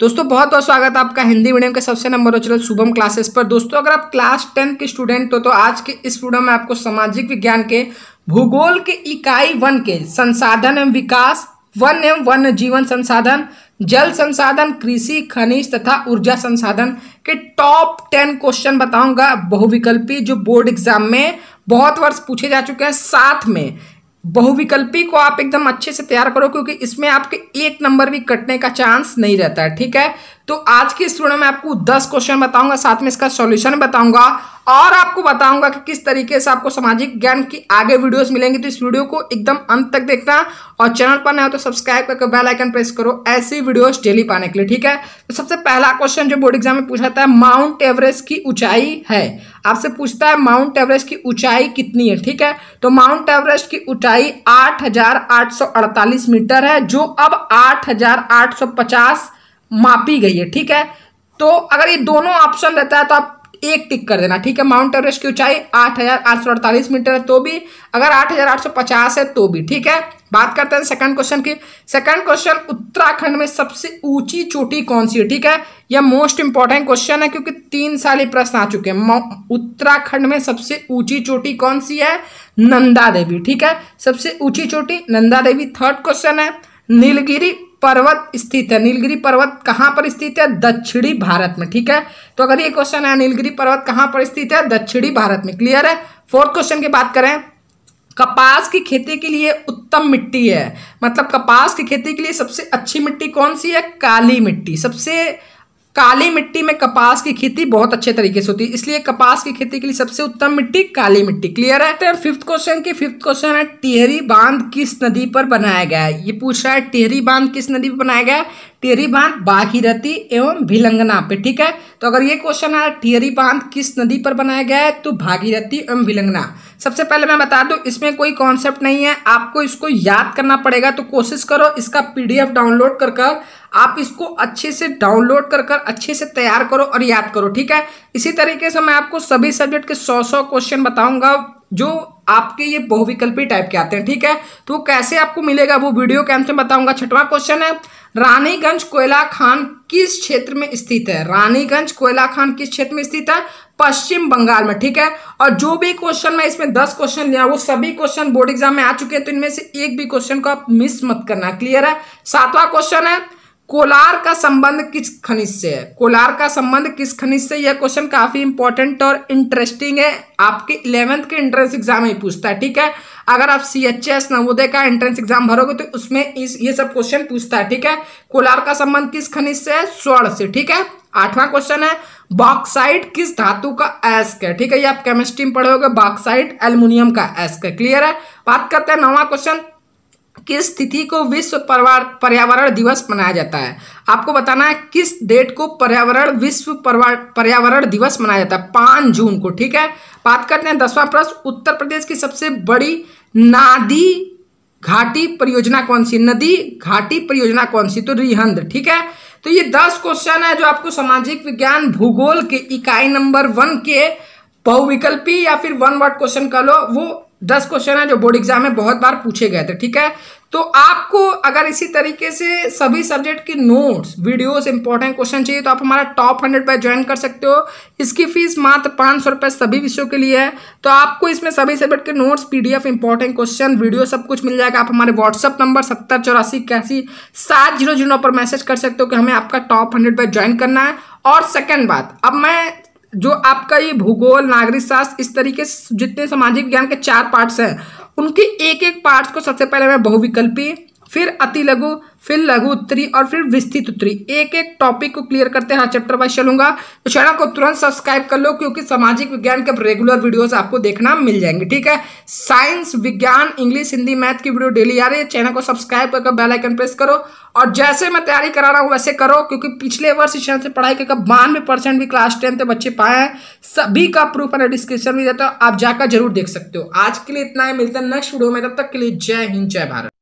दोस्तों बहुत बहुत स्वागत आपका हिंदी मीडियम के सबसे नंबर चैनल शुभम क्लासेस पर दोस्तों अगर आप क्लास टेंथ के स्टूडेंट हो तो आज के इस वीडियो में आपको सामाजिक विज्ञान के भूगोल के इकाई वन के संसाधन एवं विकास वन एवं वन जीवन संसाधन जल संसाधन कृषि खनिज तथा ऊर्जा संसाधन के टॉप टेन क्वेश्चन बताऊंगा बहुविकल्पी जो बोर्ड एग्जाम में बहुत वर्ष पूछे जा चुके हैं साथ में बहुविकल्पी को आप एकदम अच्छे से तैयार करो क्योंकि इसमें आपके एक नंबर भी कटने का चांस नहीं रहता है ठीक है तो आज के इस वीडियो में आपको 10 क्वेश्चन बताऊंगा साथ में इसका सॉल्यूशन बताऊंगा और आपको बताऊंगा कि किस तरीके से आपको सामाजिक ज्ञान की आगे वीडियोस मिलेंगे तो इस वीडियो को एकदम अंत तक देखना और चैनल पर नए हो तो सब्सक्राइब करके बेल आइकन प्रेस करो ऐसी वीडियोस डेली पाने के लिए ठीक है तो सबसे पहला क्वेश्चन जो बोर्ड एग्जाम में पूछा था माउंट एवरेस्ट की ऊंचाई है आपसे पूछता है माउंट एवरेस्ट की ऊंचाई कितनी है ठीक है तो माउंट एवरेस्ट की ऊंचाई आठ मीटर है जो अब आठ मापी गई है ठीक है तो अगर ये दोनों ऑप्शन रहता है तो आप एक टिक कर देना ठीक है माउंट एवरेस्ट की ऊंचाई आठ हजार आठ सौ अड़तालीस मीटर है तो भी अगर आठ हजार आठ सौ पचास है तो भी ठीक है बात करते हैं सेकंड क्वेश्चन की सेकंड क्वेश्चन उत्तराखंड में सबसे ऊंची चोटी कौन सी है ठीक है यह मोस्ट इंपॉर्टेंट क्वेश्चन है क्योंकि तीन साल ही प्रश्न आ चुके हैं उत्तराखंड में सबसे ऊंची चोटी कौन सी है नंदा देवी ठीक है सबसे ऊंची चोटी नंदा देवी थर्ड क्वेश्चन है नीलगिरी पर्वत स्थित है नीलगिरी पर्वत कहाँ पर स्थित है दक्षिणी भारत में ठीक है तो अगर ये क्वेश्चन है नीलगिरी पर्वत कहाँ पर स्थित है दक्षिणी भारत में क्लियर है फोर्थ क्वेश्चन की बात करें कपास की खेती के लिए उत्तम मिट्टी है मतलब कपास की खेती के लिए सबसे अच्छी मिट्टी कौन सी है काली मिट्टी सबसे काली मिट्टी में कपास की खेती बहुत अच्छे तरीके से होती है इसलिए कपास की खेती के लिए सबसे उत्तम मिट्टी काली मिट्टी क्लियर है फिफ्थ तो क्वेश्चन की फिफ्थ क्वेश्चन है टिहरी बांध किस नदी पर बनाया गया है ये पूछ रहा है टिहरी बांध किस नदी पर बनाया गया है टिहरी बांध बाघीरथी एवं भिलंगना पे ठीक है तो अगर ये क्वेश्चन आया टिहरी बांध किस नदी पर बनाया गया है तो भागीरथी एवं विलंगना सबसे पहले मैं बता दूं इसमें कोई कॉन्सेप्ट नहीं है आपको इसको याद करना पड़ेगा तो कोशिश करो इसका पीडीएफ डाउनलोड कर कर आप इसको अच्छे से डाउनलोड कर कर अच्छे से तैयार करो और याद करो ठीक है इसी तरीके से मैं आपको सभी सब्जेक्ट के सौ सौ क्वेश्चन बताऊंगा जो आपके ये बहुविकल्पी टाइप के आते हैं ठीक है तो कैसे आपको मिलेगा वो वीडियो के अंत में बताऊंगा छठवां क्वेश्चन है रानीगंज कोयला खान किस क्षेत्र में स्थित है रानीगंज कोयला खान किस क्षेत्र में स्थित है पश्चिम बंगाल में ठीक है और जो भी क्वेश्चन मैं इसमें दस क्वेश्चन लिया वो सभी क्वेश्चन बोर्ड एग्जाम में आ चुके हैं तो इनमें से एक भी क्वेश्चन को आप मिस मत करना क्लियर है सातवां क्वेश्चन है कोलार का संबंध किस खनिज से है कोलार का संबंध किस खनिज से यह क्वेश्चन काफी इंपॉर्टेंट और इंटरेस्टिंग है आपके इलेवेंथ के एंट्रेंस एग्जाम में पूछता है ठीक है अगर आप सी एच एस नवोदय का एंट्रेंस एग्जाम भरोगे तो उसमें इस ये सब क्वेश्चन पूछता है ठीक है कोलार का संबंध किस खनिज से है स्वर्ण से ठीक है आठवां क्वेश्चन है बॉक्साइड किस धातु का एस्क है ठीक है ये आप केमिस्ट्री में पढ़े पढ़ोगे बॉक्साइड एल्यूमिनियम का एस्क है क्लियर है बात करते हैं नवा क्वेश्चन किस तिथि को विश्व पर्यावरण दिवस मनाया जाता है आपको बताना है किस डेट को पर्यावरण विश्व पर्यावरण दिवस मनाया जाता है पाँच जून को ठीक है बात करते हैं दसवां प्रश्न उत्तर प्रदेश की सबसे बड़ी नादी घाटी परियोजना कौन सी नदी घाटी परियोजना कौन सी तो रिहंद ठीक है तो ये दस क्वेश्चन है जो आपको सामाजिक विज्ञान भूगोल के इकाई नंबर वन के बहुविकल्पी या फिर वन वर्ड क्वेश्चन कह लो वो दस क्वेश्चन है जो बोर्ड एग्जाम में बहुत बार पूछे गए थे ठीक है तो आपको अगर इसी तरीके से सभी सब्जेक्ट की नोट्स वीडियोस इंपॉर्टेंट क्वेश्चन चाहिए तो आप हमारा टॉप हंड्रेड पर ज्वाइन कर सकते हो इसकी फीस मात्र पाँच सौ रुपये सभी विषयों के लिए है तो आपको इसमें सभी सब्जेक्ट के notes PDF important question video सब कुछ मिल जाएगा आप हमारे व्हाट्सअप नंबर सत्तर चौरासी इक्यासी सात जीरो जीरो पर मैसेज कर सकते हो कि हमें आपका टॉप हंड्रेड पर ज्वाइन करना है और सेकेंड बात अब मैं जो आपका ये भूगोल नागरिक शास्त्र इस तरीके से जितने सामाजिक विज्ञान के चार पार्ट्स हैं उनके एक एक पार्ट्स को सबसे पहले मैं बहुविकल्पी फिर अति लघु फिर लघु उत्तरी और फिर विस्तृत उत्तरी एक एक टॉपिक को क्लियर करते हैं चैप्टर वाइज चलूंगा तो चैनल को तुरंत सब्सक्राइब कर लो क्योंकि सामाजिक विज्ञान के रेगुलर वीडियोस आपको देखना मिल जाएंगे ठीक है साइंस विज्ञान इंग्लिश हिंदी मैथ की वीडियो डेली आ रही है चैनल को सब्सक्राइब करके बेलाइकन प्रेस करो और जैसे मैं तैयारी करा रहा हूँ वैसे करो क्योंकि पिछले वर्ष इस चैनल से पढ़ाई करके बानवे परसेंट भी क्लास टेन बच्चे पाए हैं सभी का प्रूफ मैंने डिस्क्रिप्शन में देता हूँ आप जाकर जरूर देख सकते हो आज के लिए इतना ही मिलता है नेक्स्ट वीडियो में तब तक के लिए जय हिंद जय भारत